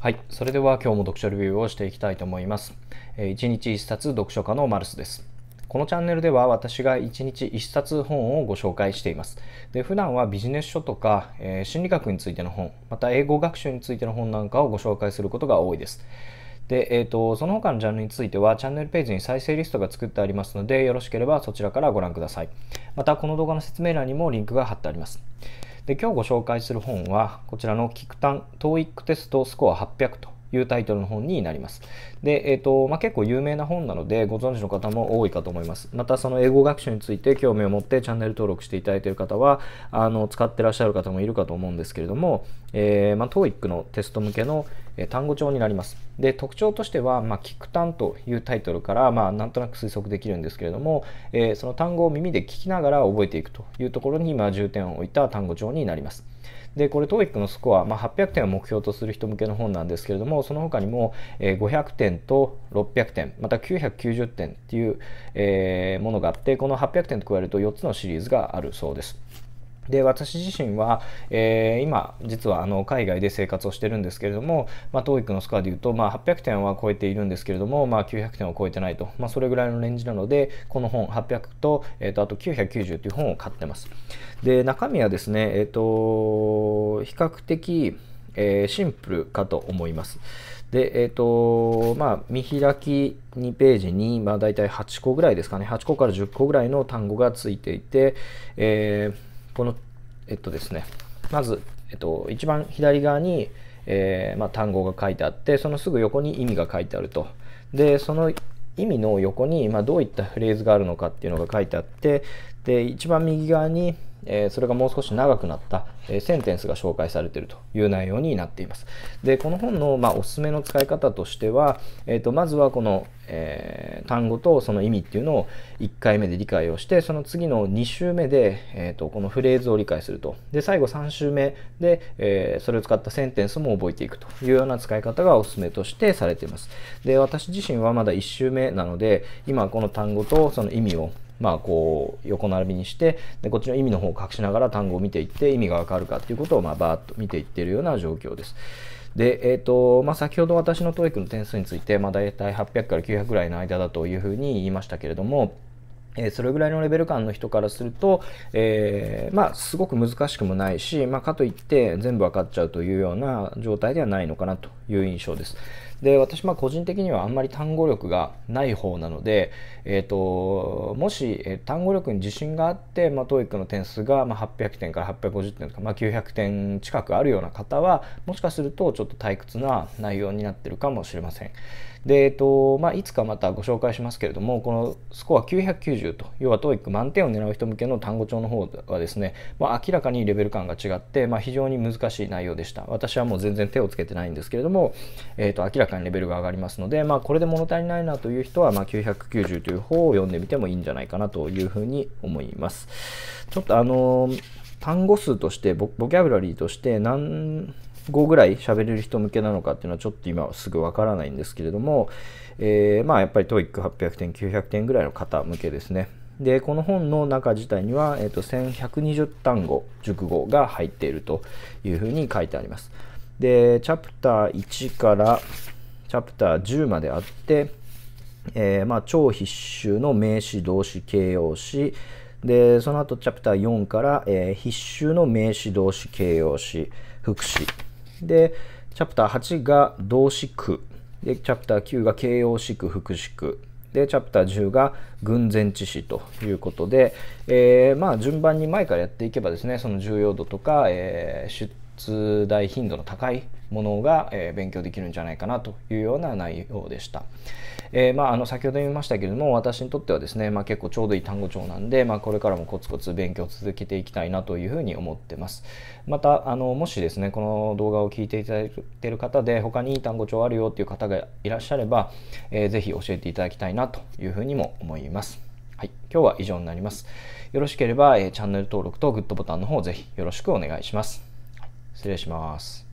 はい。それでは今日も読書レビューをしていきたいと思います。え1日1冊読書家のマルスです。このチャンネルでは私が1日1冊本をご紹介しています。で普段はビジネス書とか、えー、心理学についての本、また英語学習についての本なんかをご紹介することが多いです。で、えーとその他のジャンルについてはチャンネルページに再生リストが作ってありますのでよろしければそちらからご覧ください。またこの動画の説明欄にもリンクが貼ってあります。で今日ご紹介する本はこちらの「キクタントーイックテストスコア800」というタイトルの本になります。で、えっ、ー、と、まあ、結構有名な本なので、ご存知の方も多いかと思います。また、その英語学習について興味を持ってチャンネル登録していただいている方は、あの、使ってらっしゃる方もいるかと思うんですけれども、えー、まあ、TOEIC のテスト向けの、えー、単語帳になります。で、特徴としては、まあ、聞く単というタイトルから、まあ、なんとなく推測できるんですけれども、えー、その単語を耳で聞きながら覚えていくというところに、まあ、重点を置いた単語帳になります。でこれ TOEIC のスコア、まあ、800点を目標とする人向けの本なんですけれどもその他にも、えー、500点と600点また990点っていう、えー、ものがあってこの800点と加えると4つのシリーズがあるそうです。で私自身は、えー、今実はあの海外で生活をしてるんですけれども、まあ、TOEIC のスコアでいうと、まあ、800点は超えているんですけれども、まあ、900点を超えてないと、まあ、それぐらいのレンジなのでこの本800と,、えー、とあと990という本を買ってますで中身はですね、えーと、比較的、えー、シンプルかと思いますで、えっ、ー、と、まあ、見開き2ページに、まあ、大体8個ぐらいですかね、8個から10個ぐらいの単語がついていて、えーこの、えっとですね、まず、えっと、一番左側に、えー、まあ、単語が書いてあって、そのすぐ横に意味が書いてあると。で、その意味の横に、まあ、どういったフレーズがあるのかっていうのが書いてあって、で、一番右側に、えそれがもう少し長くなった、えセンテンスが紹介されているという内容になっています。で、この本の、まおすすめの使い方としては、えーと、まずはこの、えー、単語とその意味っていうのを1回目で理解をして、その次の2週目で、えーと、とこのフレーズを理解すると。で、最後3週目で、えー、それを使ったセンテンスも覚えていくというような使い方がおすすめとしてされています。で、私自身はまだ1週目なので、今この単語とその意味をまあ、こう横並びにしてでこっちの意味の方を隠しながら単語を見ていって意味がわかるかということをまあバーッと見ていっているような状況です。で、えーとまあ、先ほど私の TOEIC の点数について、まあ、大体800から900ぐらいの間だというふうに言いましたけれども、えそれぐらいのレベル感の人からすると、えー、まあ、すごく難しくもないし、まあ、かといって全部分かっちゃうというような状態ではないのかなという印象です。で私まあ個人的にはあんまり単語力がない方なので、えーと、もし、え単語力に自信があって、まあ、TOEIC の点数がまあ800点から850点とか、まあ、900点近くあるような方はもしかするとちょっと退屈な内容になってるかもしれません。で、えっとまあ、いつかまたご紹介しますけれども、このスコア990と、要は TOEIC 満点を狙う人向けの単語帳の方はですね、まあ、明らかにレベル感が違って、まあ、非常に難しい内容でした。私はもう全然手をつけてないんですけれども、えっと明らかにレベルが上がりますので、まあ、これで物足りないなという人は、まあ、990という方を読んでみてもいいんじゃないかなというふうに思います。ちょっとあのー単語数としてボ、ボキャブラリーとして何語ぐらい喋れる人向けなのかっていうのはちょっと今すぐわからないんですけれども、えー、まあやっぱりトイック8 0 0点900点ぐらいの方向けですねでこの本の中自体には、えーと1120単語熟語が入っているというふうに書いてありますでチャプター1からチャプター10まであって、えー、まあ、超必修の名詞動詞形容詞でその後チャプター4から、えー、必修の名詞動詞形容詞副詞で、チャプター8が動詞句。で、チャプター9が形容詞句、副詞句。で、チャプター10が軍前致死ということで、えー、まあ順番に前からやっていけばですね、その重要度とか、えー、出題頻度の高いものが、え勉強できるんじゃないかなというような内容でした。えー、まあ、あの先ほど言いましたけれども私にとってはですね、まあ、結構ちょうどいい単語帳なんで、まあ、これからもコツコツ勉強を続けていきたいなというふうに思ってます。またあのもしですねこの動画を聞いていただいている方で他にいい単語帳あるよっていう方がいらっしゃれば、えー、ぜひ教えていただきたいなというふうにも思います。はい、今日は以上になります。よろしければ、えー、チャンネル登録とグッドボタンの方ぜひよろしくお願いします。失礼します。